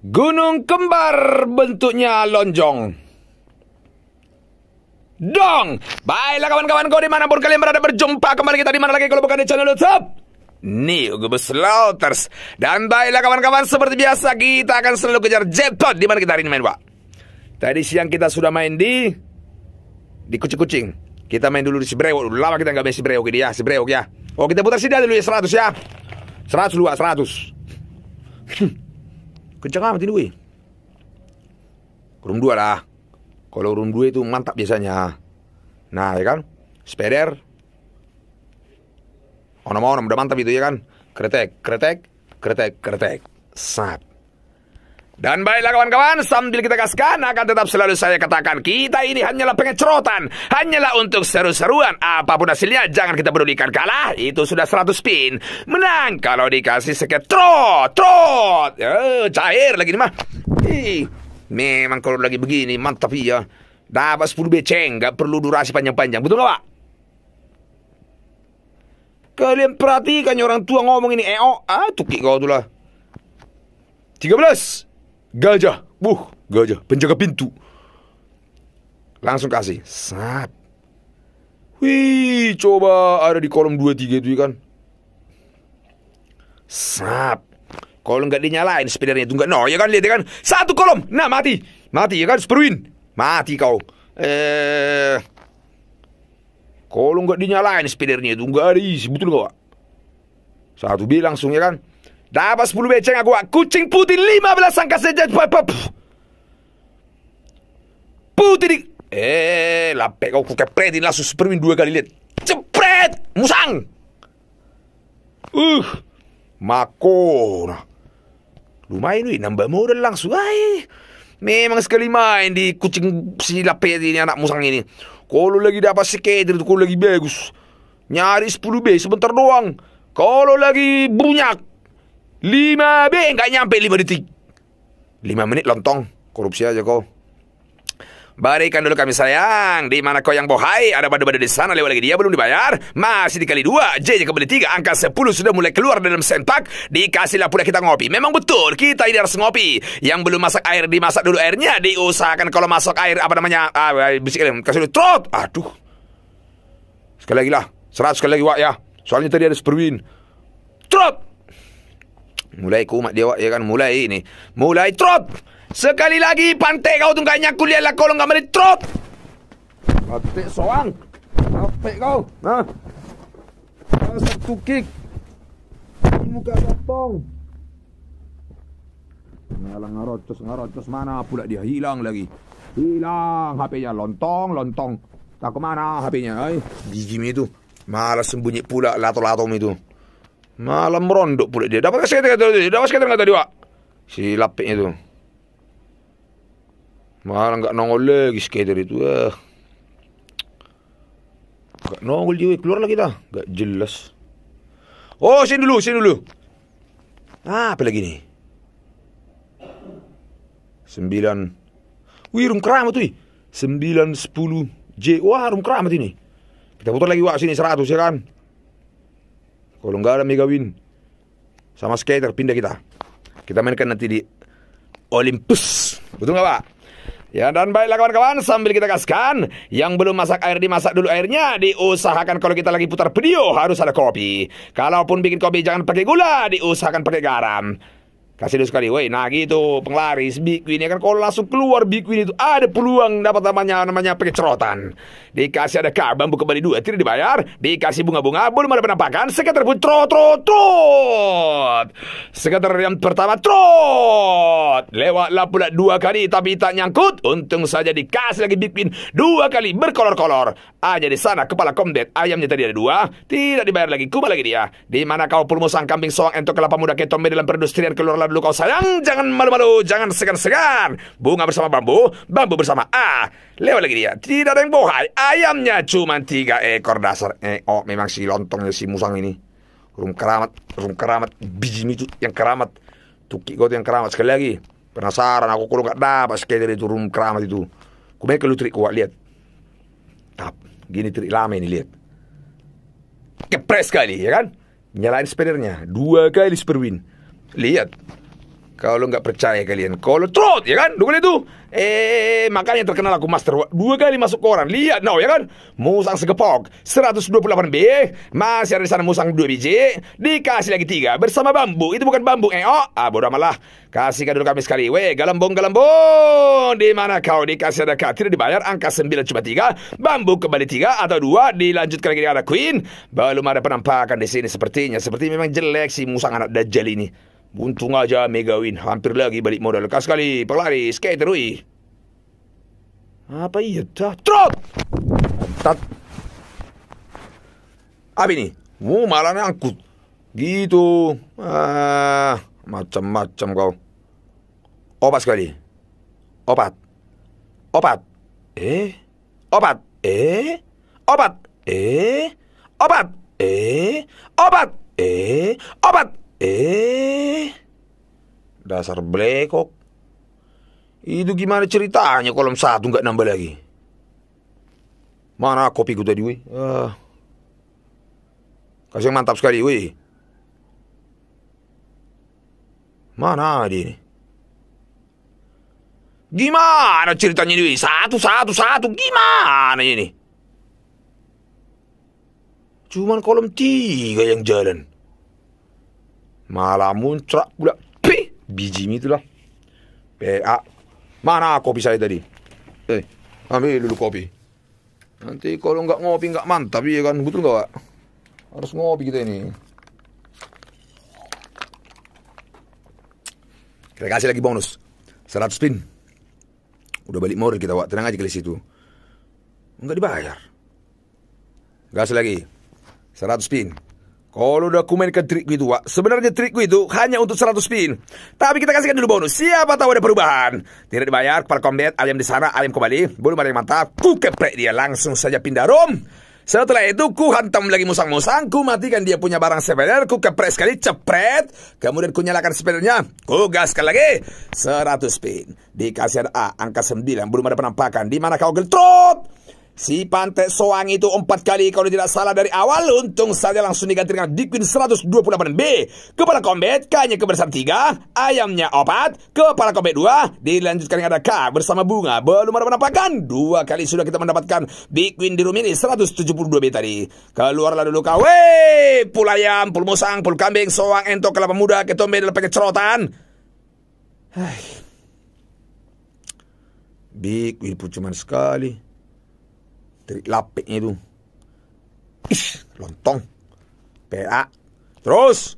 Gunung kembar bentuknya lonjong. Dong! Baiklah kawan-kawanku kawan dimanapun kalian berada berjumpa kembali kita di mana lagi kalau bukan di channel YouTube. New gue Lauters. Dan baiklah kawan-kawan seperti biasa kita akan selalu kejar jackpot di mana kita hari ini main pak. Tadi siang kita sudah main di di kucing-kucing. Kita main dulu di Sibrewok. Lama kita nggak main brewok ini ya, brewok ya. Oh kita putar sini dulu ya 100 ya. 100 dua, 100 kencang amat ini weh. Room 2 lah. Kalau room 2 itu mantap biasanya. Nah, ya kan? Speder. Ono-ono udah mantap itu ya kan? Kretek, kretek, kretek, kretek. Sat. Dan baiklah kawan-kawan, sambil kita gaskan akan tetap selalu saya katakan kita ini hanyalah pengecerotan, hanyalah untuk seru-seruan. Apapun hasilnya jangan kita pedulikan kalah, itu sudah 100 pin. Menang kalau dikasih seket trot, trot. Ya, eh, cair lagi nih mah. Ih, memang kalau lagi begini mantap ya. Dapat 10 beceng, gak perlu durasi panjang-panjang, betul gak Pak? Kalian perhatikan orang tua ngomong ini, eo, eh, oh, ah tuki kau tuh lah. 13 Gajah, buh, gajah, penjaga pintu. Langsung kasih, sap. Wih, coba ada di kolom 23 itu kan, Sap. Kalau nggak dinyalain speedernya itu nggak no, ya kan lihat ya kan. Satu kolom, nah mati, mati ya kan, seperuin. mati kau. Eh, kalau nggak dinyalain speedernya itu nggak ada isi, betul nggak? Satu B langsung ya kan. Dapat 10 beceng aku Kucing putih 15 angka saja Putih di Eh lapek kau kepretin langsung spermin dua kali lihat Cepret Musang Uh makor Lumayan wih nambah modal langsung Ay. Memang sekali main di kucing si lapet ini anak musang ini Kalau lagi dapat skater itu kalau lagi bagus Nyari 10 B sebentar doang Kalau lagi bunyak Lima B nggak nyampe lima detik. Lima menit lontong. Korupsi aja kau. Barikan dulu kami sayang. Di mana kau yang bohai? Ada badu-badu di sana lewat lagi dia belum dibayar. Masih dikali dua. J kebeli tiga. Angka sepuluh sudah mulai keluar dalam sentak. Dikasihlah pula kita ngopi. Memang betul. Kita ini harus ngopi. Yang belum masak air dimasak dulu airnya. Diusahakan kalau masuk air apa namanya? Ah, eh, bisik kasih dulu. Trot. Aduh. Sekali lagi lah. Seratus sekali lagi wak ya. Soalnya tadi ada superwin. Trot. Mulai kumat dia awak ya kan Mulai ini Mulai trot Sekali lagi pantai kau tu Kayaknya aku lihat lah kau Nggak boleh trot Patik soang Patik kau Ha Ha satu kick Ini muka gantong Ngalang ngarocos ngarocos Mana pula dia hilang lagi Hilang HPnya lontong lontong Tak ke mana HPnya Biji mi tu malas sembunyi pula lato-lato mi tu Malam merondok pula dia. Dapat kasih kata tadi. Dapat kasih kata tadi, Wak. Si lapiknya tu. Malah enggak nongol lagi skater itu. Eh. Enggak nongol dia. Keluar lagi dah. Enggak jelas. Oh, sini dulu, sini dulu. Ah, apa lagi ni? Sembilan. Wih, rum keramat tu. Sembilan, sepuluh. J. Wah, rum keramat ini. Kita putar lagi, Wak. Sini, seratus, ya kan? Kalau nggak ada mega win, sama skater terpindah kita. Kita mainkan nanti di Olympus. Betul nggak Pak? Ya dan baiklah kawan-kawan sambil kita gaskan Yang belum masak air dimasak dulu airnya Diusahakan kalau kita lagi putar video harus ada kopi Kalaupun bikin kopi jangan pakai gula Diusahakan pakai garam Kasih dia sekali, woi, nah gitu penglaris Bikwin ya kan kalau langsung keluar Bikwin itu ada peluang dapat namanya namanya pencerotan. Dikasih ada karbon buka kembali dua, tidak dibayar. Dikasih bunga-bunga, belum ada penampakan. Sekitar pun trot trot trot. Sekitar yang pertama trot. Lewatlah pula dua kali tapi tak nyangkut. Untung saja dikasih lagi Bikwin dua kali berkolor-kolor. aja di sana kepala komdet ayamnya tadi ada dua, tidak dibayar lagi. Kuba lagi dia. Di mana kau pulmusang kambing soang entok kelapa muda ketombe dalam perindustrian keluar dulu kau sayang, jangan malu-malu, jangan segan-segan. Bunga bersama bambu, bambu bersama A. Lewat lagi dia, tidak ada yang bohai. Ayamnya cuma tiga ekor dasar. Eh, oh memang si lontongnya si musang ini. Rum keramat, rum keramat, biji itu yang keramat. Tuki kau yang keramat sekali lagi. Penasaran aku kalau nggak dapat sekali dari itu rum keramat itu. Kumai kalau trik kuat lihat. Tap, gini trik lama ini lihat. Kepres kali ya kan? Nyalain spinnernya dua kali win Lihat, kalau nggak percaya kalian, kalau trot ya kan, dulu itu. Eh, makanya terkenal aku master. Dua kali masuk koran. Lihat now ya kan. Musang segepok 128 B. Masih ada di sana musang dua biji. Dikasih lagi tiga bersama bambu. Itu bukan bambu eh, oh Ah, bodoh malah. Kasihkan dulu kami sekali. Weh, galambong galambong. Di mana kau dikasih ada kartu tidak dibayar angka sembilan cuma tiga. Bambu kembali tiga atau dua dilanjutkan lagi ada queen. Belum ada penampakan di sini sepertinya. Seperti memang jelek si musang anak dajjal ini. Buntung aja Mega Win hampir lagi balik modal. Lekas sekali pelari skater Rui. Apa iya dah? Trot! Tat. Apa ini? Mu malah nangkut Gitu. Ah, macam-macam kau. Obat sekali. Obat. Obat. Eh? Obat. Eh? Obat. Eh? Obat. Eh? Obat. Eh? Obat. Eh, dasar blekok. Itu gimana ceritanya kolom satu nggak nambah lagi? Mana kopi gue tadi, weh? Uh. Kasih yang mantap sekali, weh. Mana dia ini? Gimana ceritanya ini? Satu, satu, satu. Gimana ini? Cuman kolom tiga yang jalan malah muncrat pula Pih! biji mi tu lah. ah. Mana kopi saya tadi? Eh, ambil dulu kopi. Nanti kalau nggak ngopi nggak mantap ya kan, betul nggak? Harus ngopi kita ini. Kita kasih lagi bonus. 100 pin. Udah balik modal kita, Wak. Tenang aja ke situ. nggak dibayar. Gas lagi. 100 pin. Kalau udah dokumen ke trik itu, Wak, sebenarnya trik itu hanya untuk 100 pin. Tapi kita kasihkan dulu bonus. Siapa tahu ada perubahan. Tidak dibayar, kepala komdet, alim di sana, alim kembali. Belum ada yang mantap. Ku keprek dia, langsung saja pindah room. Setelah itu ku hantam lagi musang-musang, ku matikan dia punya barang sepeda, ku keprek sekali, cepret. Kemudian ku nyalakan sepelernya, ku gaskan lagi. 100 pin. Dikasih ada A, angka 9, belum ada penampakan. Di mana kau geltrot? Si Pantai Soang itu empat kali kalau tidak salah dari awal. Untung saja langsung diganti dengan Dikwin 128B. Kepala Combat kanya nya tiga Ayamnya opat. Kepala Combat dua Dilanjutkan dengan ada K bersama Bunga. Belum ada penampakan. Dua kali sudah kita mendapatkan Dikwin di rumah ini 172B tadi. Keluarlah dulu kau. Wey! Pul ayam, pul musang, pul kambing, soang, entok, kelapa muda, ketombe, dalam pakai cerotan. Hai. Big pun cuma sekali. Dari lapiknya itu. Ish, lontong. PA. Terus.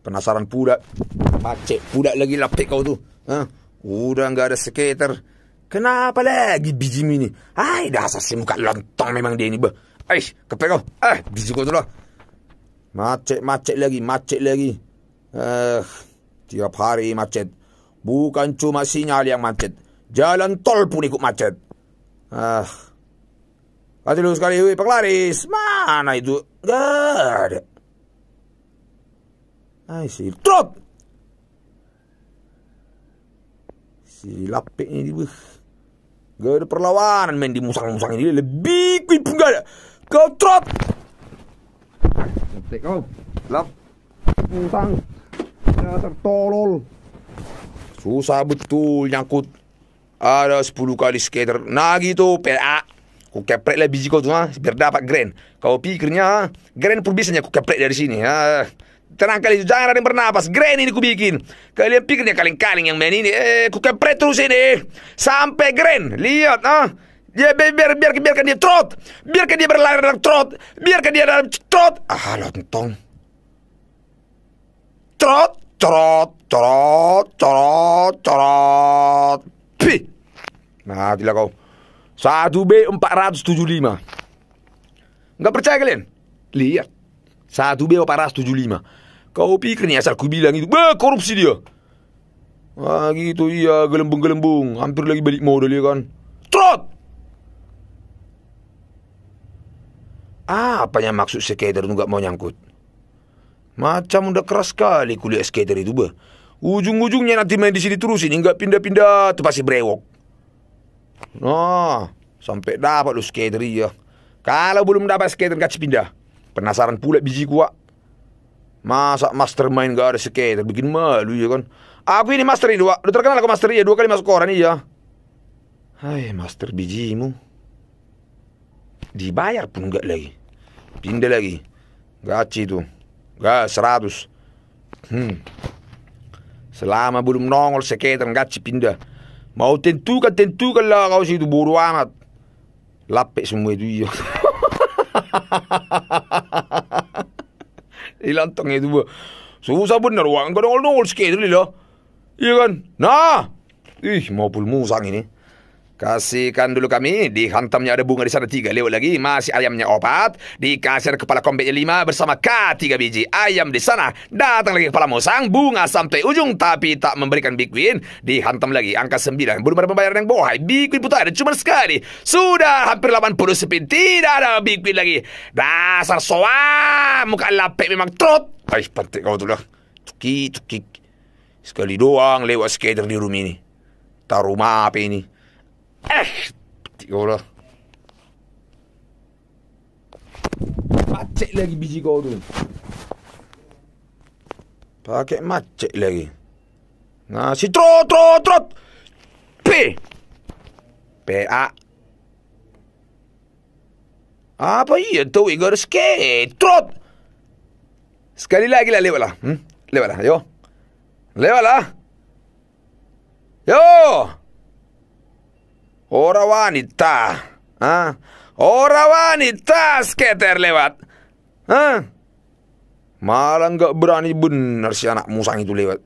Penasaran pula. Pacek pula lagi lapik kau tuh. Hah? Udah nggak ada skater. Kenapa lagi biji ini? Hai, dasar si muka lontong memang dia ini. Eh, kepek kau. Eh, biji kau tu lah. Macet, macet lagi, macet lagi. Eh, tiap hari macet. Bukan cuma sinyal yang macet. Jalan tol pun ikut macet. Ah, Pasti lu sekali Wi pelaris Mana itu? Gak ada. Ay, si trot. Si lapik ini buh. Gak ada perlawanan main di musang-musang ini lebih kuih pun gak ada. Kau trot. Lapik kau. Lap. Musang. Ya tertolol. Susah betul nyangkut. Ada sepuluh kali skater. Nah gitu PA. Ku keprek lah biji kau tu ha. Biar dapat grand. Kau pikirnya grand pun bisanya ku keprek dari sini. Ha. Tenang kali jangan ada yang bernapas. Grand ini ku bikin. Kalian pikirnya kaleng-kaleng yang main ini. Eh, ku keprek terus ini. Sampai grand. Lihat ha. Dia biar, biar, biar, biarkan dia trot. Biarkan dia berlari dalam trot. Biarkan dia dalam trot. Ah, lontong. Trot, trot, trot, trot, trot. Pih. Nah, gila kau. Satu b 475. Enggak percaya kalian? Lihat. satu b 475. Kau pikir nih asal ku bilang itu, bah korupsi dia. Wah gitu iya gelembung-gelembung Hampir lagi balik modal ya kan Trot ah, Apanya maksud skater itu gak mau nyangkut Macam udah keras sekali kuliah skater itu bah Ujung-ujungnya nanti main di sini terus ini nggak pindah-pindah tuh pasti brewok Nah, sampai dapat lu skater ya. Kalau belum dapat skater kacip pindah. Penasaran pula biji gua. Masa mastermind gak ada skater bikin malu ya kan. Aku ini master dua. Lu terkenal aku master ya dua kali masuk koran ya. Hai, master bijimu. Dibayar pun gak lagi. Pindah lagi. Gaci tuh. Gak seratus. Hmm. Selama belum nongol skater gaci pindah. Mau tentukan tentukan lah kau si itu bodoh amat. Lapik semua itu iyo. Hilang tong itu bu. Susah benar wang kau dongol dongol sikit tu lilo. Iya kan? Nah. Ih, mau pul musang ini. Kasihkan dulu kami, dihantamnya ada bunga di sana tiga, lewat lagi, masih ayamnya empat, dikasih kepala kombeknya lima, bersama K tiga biji, ayam di sana, datang lagi kepala musang, bunga sampai ujung, tapi tak memberikan big win, dihantam lagi, angka sembilan, belum ada pembayaran yang bohai, big win putar, cuma sekali, sudah hampir 80 spin, tidak ada big win lagi, dasar soa, muka lapik memang trot, ay pantik kau tu lah, Tukik tukik sekali doang lewat skater di rumah ini, taruh rumah apa ini, Eh, diyor. Macet lagi biji kau tu. Pakai macet lagi. Nah, si trot trot trot. P. P A. Apa iya tu Igor skate trot. Sekali lagi lah lewalah. Hmm? Lewalah, yo. Lewalah. Yo. Yo. Ora wanita. Ah. Ora wanita sketer lewat. Ah. Malah nggak berani bener si anak musang itu lewat.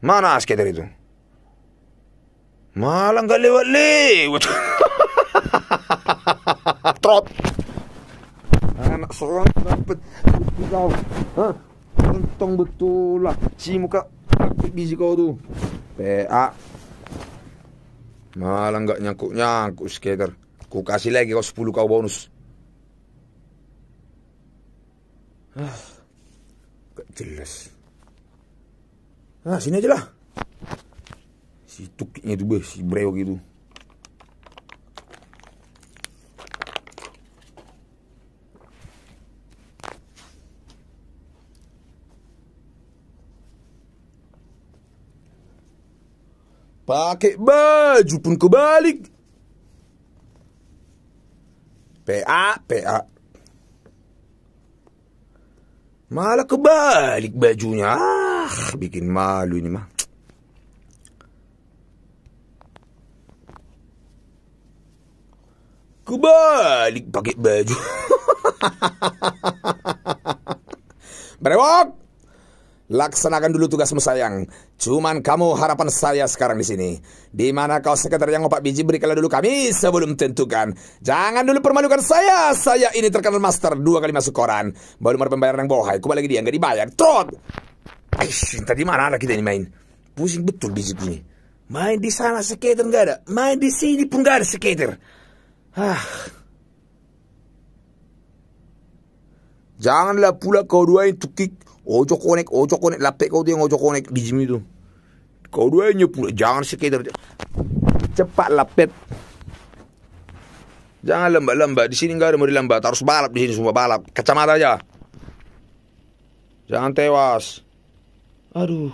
Mana skater itu? Malah nggak lewat-lewat. Trot. Anak seorang dapat kau. Untung betul lah. Si muka biji kau tuh, ah. PA Malah nggak nyangkut-nyangkut skater. Ku kasih lagi kau 10 kau bonus. Ah, gak jelas. Ah, sini aja lah. Si tukiknya itu, be, si breo gitu. Pakai baju pun kebalik. PA, PA. Malah kebalik bajunya. Ah, bikin malu ini mah. Kebalik pakai baju. Berewok. Laksanakan dulu tugasmu sayang. Cuman kamu harapan saya sekarang di sini. Di mana kau sekretar yang ngopak biji berikanlah dulu kami sebelum tentukan. Jangan dulu permalukan saya. Saya ini terkenal master dua kali masuk koran. Baru ada pembayaran yang bohai. Kembali lagi dia nggak dibayar. Trot. Aish, tadi mana anak kita ini main? Pusing betul biji ini. Main di sana skater nggak ada. Main di sini pun nggak ada skater. Ah. Janganlah pula kau dua itu kick ojo konek ojo konek lapek kau dia ojo konek di jimi tu kau duanya pula jangan sekedar cepat lapet jangan lembab lembab di sini enggak ada mau lambat harus balap di sini semua balap kacamata aja jangan tewas aduh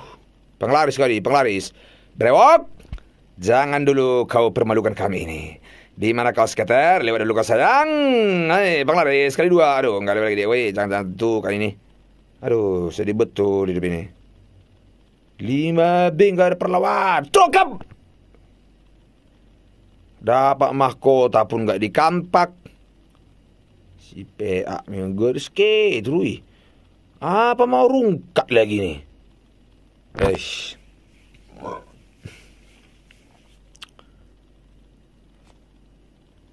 penglaris kali penglaris brewok jangan dulu kau permalukan kami ini di mana kau skater? Lewat dulu kau sayang. Hai, eh, penglaris. kali dua. Aduh, enggak lewat lagi dia. Woi, jangan-jangan tuh kali ini. Aduh, sedih betul hidup ini. Lima B ada perlawan. Cokap! Dapat mahkota pun nggak dikampak. Si PA menggeris ke terus. Apa mau rungkat lagi nih? Eish.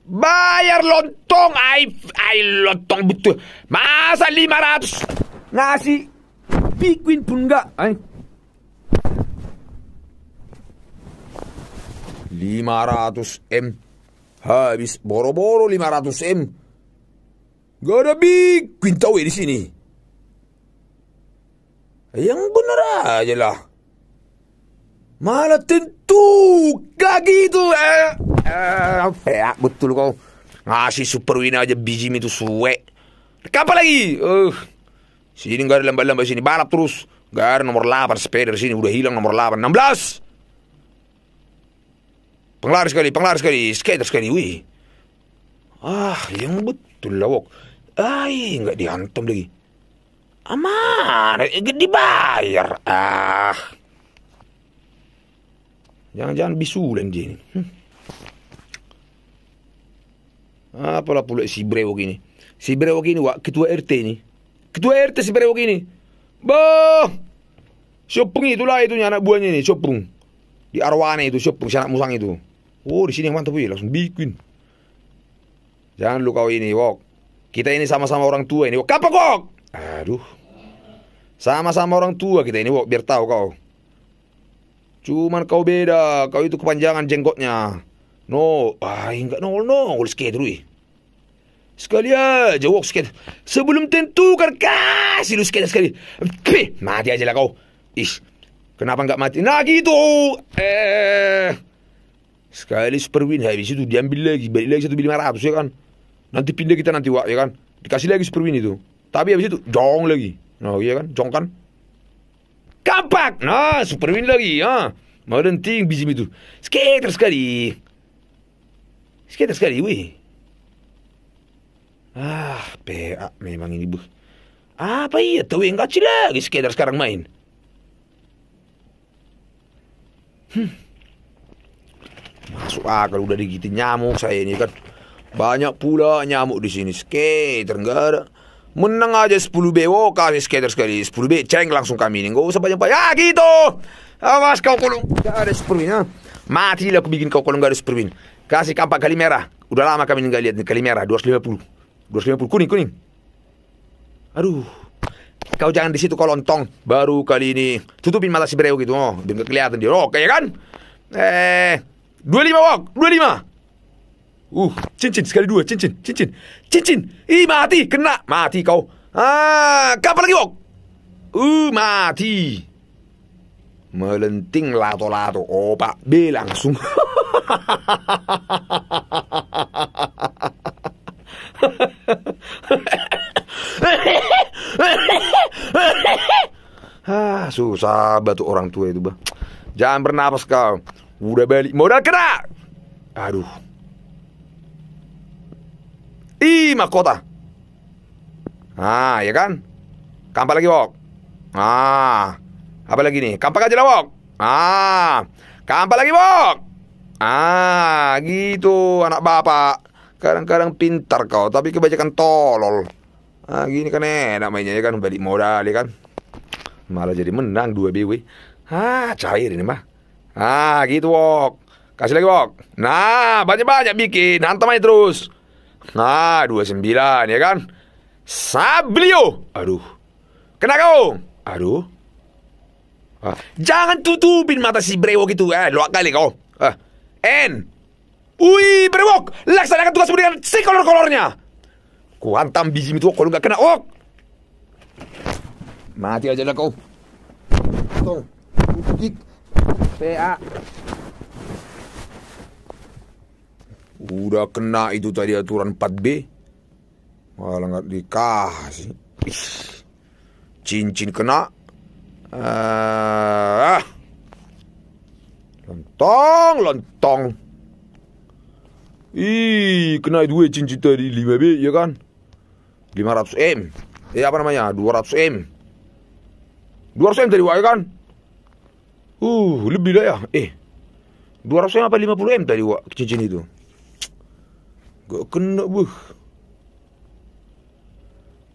Bayar lontong, ay, ay lontong betul. Masa lima ratus nasi pikwin pun enggak eh. 500 M habis boro-boro 500 M gak ada pikwin tau di sini yang benar aja lah malah tentu gak gitu eh, eh ah, betul kau ngasih super win aja biji itu suwe Kapan lagi? Uh. Sini gak ada lembar-lembar sini. Balap terus. Gak ada nomor 8 sepeda sini. Udah hilang nomor 8. 16! Penglaris sekali, penglaris sekali, skater sekali, wih. Ah, yang betul lah lawak. Ay, nggak dihantam lagi. Aman, dibayar. Ah. Jangan-jangan bisulan dia ini. Hmm. Apalah pula si Brewok ini. Si Brewok ini wak ketua RT ini. Ketua RT si Perewok ini. Boh. Siopung itulah itu anak buahnya ini, Siopung. Di Arwana itu, Siopung, si anak musang itu. Oh, di sini yang mantap, wih, langsung bikin. Jangan lu kau ini, Wok. Kita ini sama-sama orang tua ini, Wok. Kapok, Wok? Aduh. Sama-sama orang tua kita ini, Wok, biar tahu kau. Cuman kau beda, kau itu kepanjangan jenggotnya. No, ah, enggak, no, no, oleh skater, wih. Sekali aja walk sikit. Sebelum tentukan kasih lu sekali-sekali. Pih, mati aja lah kau. Ish, kenapa nggak mati? Nah gitu. Eh. Sekali super win habis itu diambil lagi. Balik lagi satu lima ratus ya kan. Nanti pindah kita nanti wak ya kan. Dikasih lagi super win itu. Tapi habis itu jong lagi. Nah iya kan, jong kan. Kampak. Nah, super win lagi. ya. Mau renting bijim itu. Skater sekali. Skater sekali, wih. Ah, PA ah, memang ini, buh. Apa iya tahu yang kecil lagi sekedar sekarang main? Hmm. Masuk akal udah digigit nyamuk saya ini kan. Banyak pula nyamuk di sini. Skater enggak ada. Menang aja 10 BO kami skater sekali. 10 B ceng langsung kami ini. Enggak usah banyak-banyak. Ya gitu. Awas kau kolong, enggak ada mati lah aku bikin kau kolong enggak ada superwin. Kasih kampak kali merah. Udah lama kami enggak lihat nih kali merah 250. 250 kuning kuning. Aduh. Kau jangan di situ kau lontong. Baru kali ini tutupin mata si Breo gitu. Oh, biar kelihatan dia. Oke ya kan? Eh, 25 wok, 25. Uh, cincin sekali dua, cincin, cincin, cincin. Ih, mati, kena. Mati kau. Ah, kapan lagi wok? Uh, mati. Melenting lato-lato. Pak, B langsung. susah batu orang tua itu bah jangan bernapas kau udah balik modal kena aduh i mahkota ah ya kan kampak lagi wok ah apa lagi nih kampak aja lah wok ah kampak lagi wok ah gitu anak bapak kadang-kadang pintar kau tapi kebanyakan tolol ah gini kan enak mainnya ya kan balik modal ya kan malah jadi menang dua BW ah cair ini mah ah gitu wok kasih lagi wok nah banyak-banyak bikin hantam aja terus nah 29 ya kan Sablio aduh kena kau aduh ah. jangan tutupin mata si brewok gitu eh luak kali kau eh N Ui, brewok! Laksanakan tugas berikan si kolor kolornya Kuantam biji itu kalau nggak kena, Oh. Mati aja lah kau. Tong. Udik. PA. Udah kena itu tadi aturan 4B. Malah nggak dikasih. Cincin kena. Eh, ah. Lontong, lontong. Ih, kena dua cincin tadi 5B ya kan? 500 M. Eh apa namanya? 200 M. 200 M tadi Wak ya kan? Uh, lebih lah ya. Eh, 200 M apa 50 M tadi Wak cincin itu? Gak kena buh.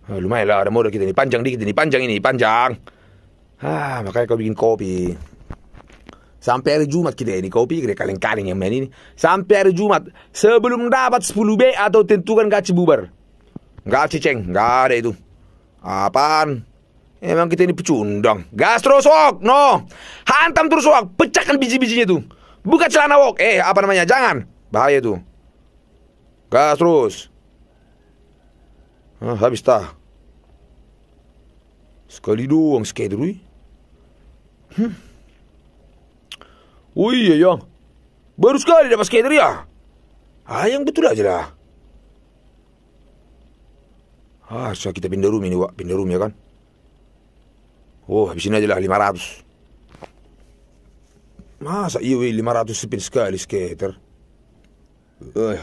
Ha, ah, lumayan lah ada modal kita ni. Panjang dikit ni, panjang ini, panjang. Ah, makanya kau bikin kopi. Sampai hari Jumat kita ini kopi gede kaleng-kaleng yang main ini. Sampai hari Jumat sebelum dapat 10 B atau tentukan gaji bubar. Gaji ceng, enggak ada itu. Apaan? Emang kita ini pecundang. Gas terus no. Hantam terus wok, pecahkan biji-bijinya tuh. Buka celana wok. Eh, apa namanya? Jangan. Bahaya tuh. Gas terus. Ah, habis tah. Sekali doang sekali dulu, Hmm. Oh iya, yang. Baru sekali dapat skater ya. Ah, yang betul aja lah. Ah, so kita pindah rumah ini, Wak. Pindah rumah ya kan? Oh, habis ini aja lah 500. Masa iya weh 500 sepin sekali skater? Eh.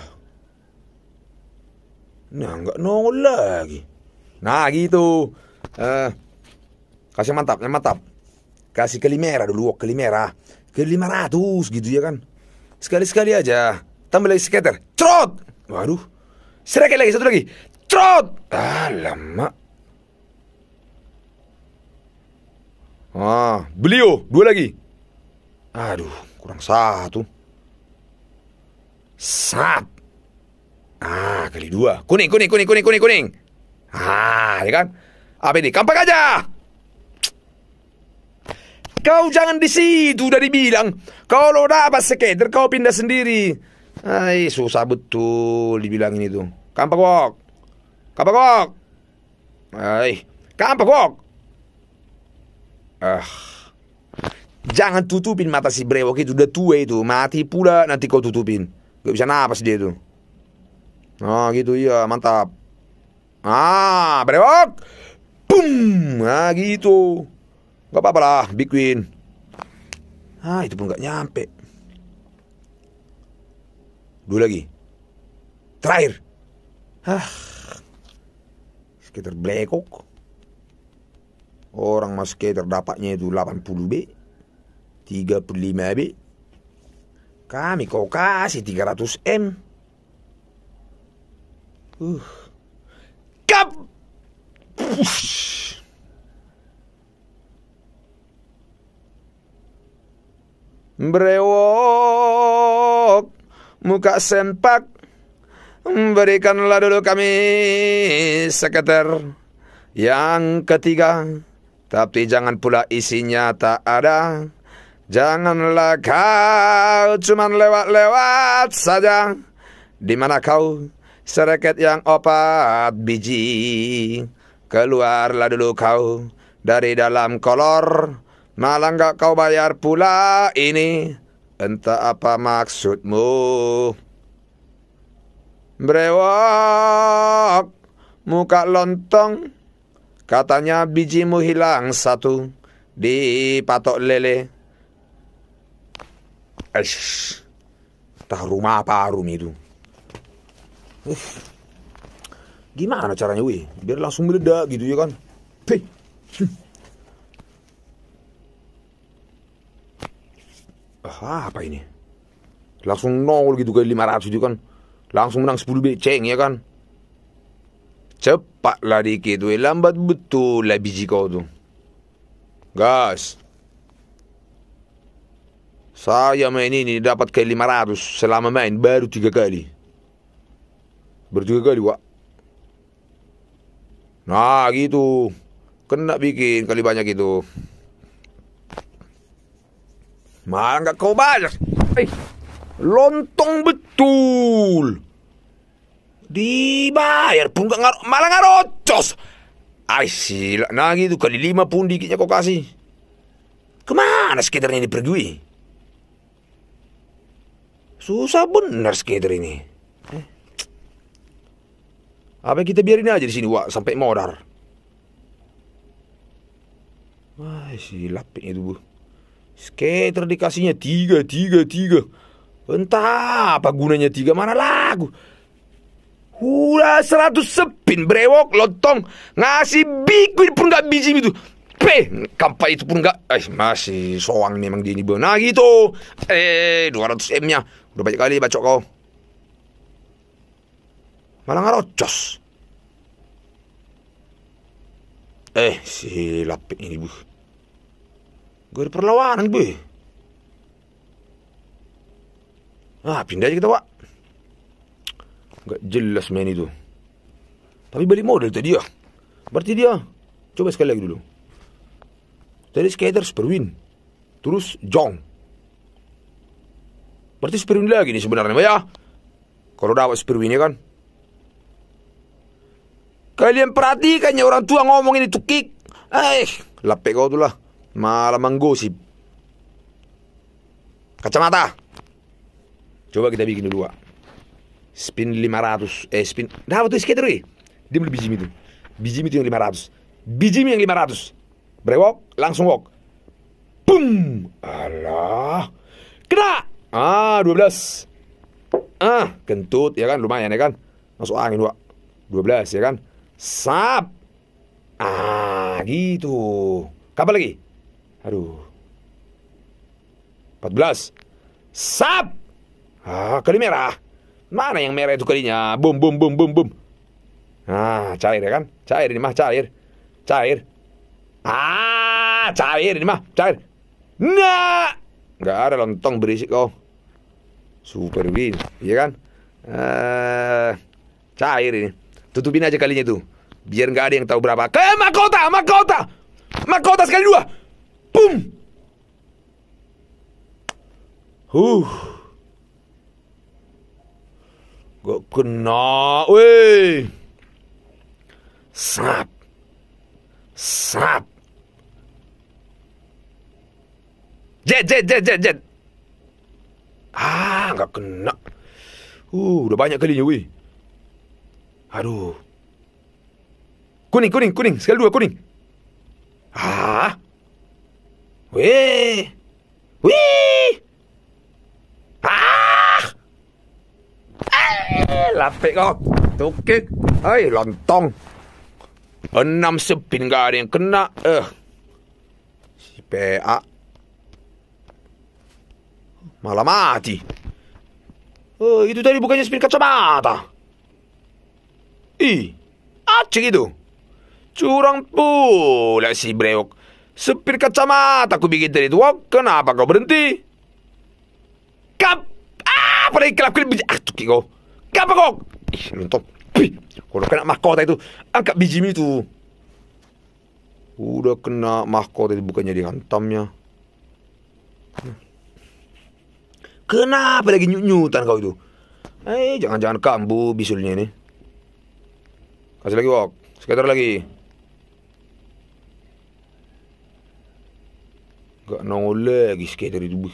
Nah, nggak nongol lagi. Nah, gitu. Eh, kasih mantap, yang mantap. Kasih ke Limera dulu, ke Limera. Ke 500 gitu ya kan. Sekali-sekali aja. Tambah lagi skater. Trot! Waduh. Serakin lagi, satu lagi. Trot! Alamak. Ah, beliau, dua lagi. Aduh, kurang satu. Sat. Ah, kali dua. Kuning, kuning, kuning, kuning, kuning, kuning. Ah, ya kan? Apa ini? Kampak aja. Kau jangan di situ udah dibilang. Kalau udah dapat skater kau pindah sendiri. Ay, susah betul dibilangin itu Kampak wok. Kampak wok. Ay, kampak wok. Ah. Jangan tutupin mata si brewok itu Udah tua itu Mati pula nanti kau tutupin Gak bisa napas dia itu Nah gitu iya mantap Ah brewok Boom Nah gitu Gak apa-apa lah Big Win Ah itu pun gak nyampe Dua lagi Terakhir Ah Sekitar brewok orang maske terdapatnya itu 80B 35B kami kau kasih 300M uh kap brewok muka sempak berikanlah dulu kami sekitar yang ketiga tapi jangan pula isinya tak ada Janganlah kau cuma lewat-lewat saja di mana kau sereket yang opat biji Keluarlah dulu kau dari dalam kolor Malah gak kau bayar pula ini Entah apa maksudmu Brewok Muka lontong Katanya bijimu hilang satu di patok lele. Eh, tak rumah apa Arum itu. Uh, Gimana caranya wih? Biar langsung meledak gitu ya kan. Pih. Hmm. Ah, apa ini? Langsung nol gitu kali 500 itu kan. Langsung menang 10 beceng ya kan. Cepat lari ke tu. Lambat betul lah biji kau tu. Gas. Saya main ini dapat ke 500 selama main baru tiga kali. Baru tiga kali, Wak. Nah, gitu. Kena bikin kali banyak itu. Malah kau balas. Eh, lontong betul dibayar pun gak ngaro, malah ngarocos. Ay sila nagi itu kali lima pun dikitnya kau kasih. Kemana skater ini pergi? Susah benar skater ini. Eh. Apa kita biarin aja di sini, Wak, sampai modar. Wah, si lapik itu, Bu. Skater dikasihnya tiga, tiga, tiga. Entah apa gunanya tiga, mana lagu. Udah seratus sepin brewok lontong ngasih bikin pun gak biji itu. P kampai itu pun gak eh masih soang memang dia ini benar gitu. Eh 200 M nya udah banyak kali bacok kau. Malah ngarocos. Eh si lapik ini bu. Gue perlawanan bu. Ah pindah aja kita pak. Gak jelas main itu. Tapi balik modal tadi ya. Berarti dia coba sekali lagi dulu. Tadi skater Sperwin. Terus Jong. Berarti Sperwin lagi nih sebenarnya ya. Kalau dapat Sperwin ya kan. Kalian perhatikan ya orang tua ngomong ini tukik. Eh, lapek kau tuh lah. Malah menggosip. Kacamata. Coba kita bikin dulu, Pak. Spin lima ratus eh spin dah waktu skater we dia beli biji itu biji itu yang lima 500 biji yang lima ratus brewok langsung walk pum alah kena ah dua belas ah kentut ya kan lumayan ya kan masuk angin dua belas ya kan sap ah gitu kapan lagi aduh 14 sap ah kali merah Mana yang merah itu kalinya? Bum, bum, bum, bum, bum. ah cair ya kan? Cair ini mah, cair. Cair. Ah, cair ini mah, cair. Nah, nggak ada lontong berisik kau. Oh. Super win, iya kan? Eh, cair ini. Tutupin aja kalinya itu. Biar nggak ada yang tahu berapa. Ke makota makota makota sekali dua. Boom. Huh. Kok kena weh. Sap. Sap. Jet jet jet jet jet. Ah, enggak kena. Uh, dah banyak kalinya weh. Aduh. Kuning kuning kuning, sekali dua kuning. Ah. Weh. Weh. lapik kok. Tukik. Hei, lontong. Enam sepin gak ada yang kena. Eh. Si PA. Malah eh, mati. Oh, itu tadi bukannya spin kacamata. Ih, acik itu. Curang pula si Breok. sepin kacamata aku bikin dari tua, kenapa kau berhenti? Kap! Ah, pada kelap kelip. Ah, tukik kau. kenapa kau? Ih, nuntut. Kalau kena mahkota itu, angkat biji itu. Udah kena mahkota itu, bukannya dia hantamnya. Kenapa lagi nyut-nyutan kau itu? Eh, jangan-jangan kambu bisulnya ini. Kasih lagi, Wok. Sekitar lagi. Gak nongol lagi skater itu.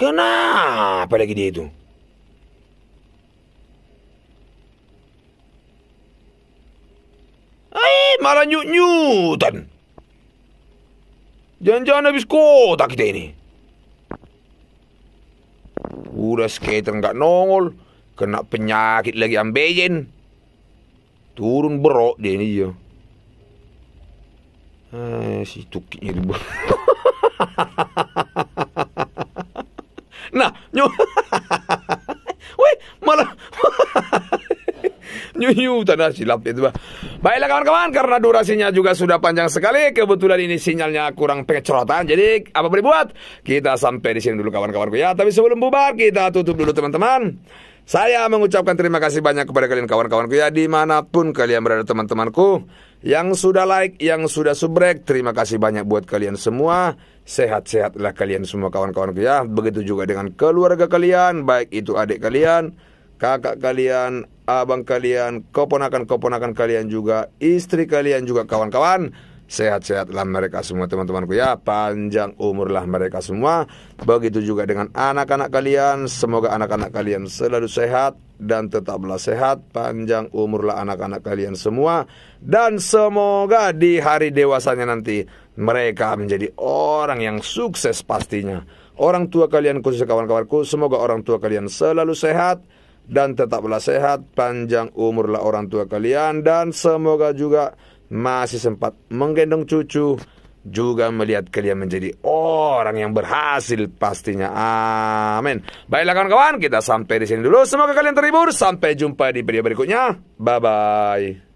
Kenapa lagi dia itu? malah nyut-nyutan. Jangan-jangan habis kota kita ini. Udah skater nggak nongol, kena penyakit lagi ambejen. Turun berok dia ini ya, Eh, si tukiknya itu. nah, nyu nyuyu tanah silap itu. Baiklah kawan-kawan karena durasinya juga sudah panjang sekali kebetulan ini sinyalnya kurang pengecerotan jadi apa boleh buat kita sampai di sini dulu kawan-kawanku ya tapi sebelum bubar kita tutup dulu teman-teman. Saya mengucapkan terima kasih banyak kepada kalian kawan-kawanku ya dimanapun kalian berada teman-temanku yang sudah like, yang sudah subrek, terima kasih banyak buat kalian semua. Sehat-sehatlah kalian semua kawan-kawanku ya. Begitu juga dengan keluarga kalian, baik itu adik kalian, kakak kalian, abang kalian, keponakan-keponakan kalian juga, istri kalian juga kawan-kawan. Sehat-sehatlah mereka semua teman-temanku ya Panjang umurlah mereka semua Begitu juga dengan anak-anak kalian Semoga anak-anak kalian selalu sehat Dan tetaplah sehat Panjang umurlah anak-anak kalian semua Dan semoga di hari dewasanya nanti Mereka menjadi orang yang sukses pastinya Orang tua kalian khususnya kawan-kawanku Semoga orang tua kalian selalu sehat dan tetaplah sehat, panjang umurlah orang tua kalian dan semoga juga masih sempat menggendong cucu juga melihat kalian menjadi orang yang berhasil pastinya. Amin. Baiklah kawan-kawan, kita sampai di sini dulu. Semoga kalian terhibur. Sampai jumpa di video berikutnya. Bye bye.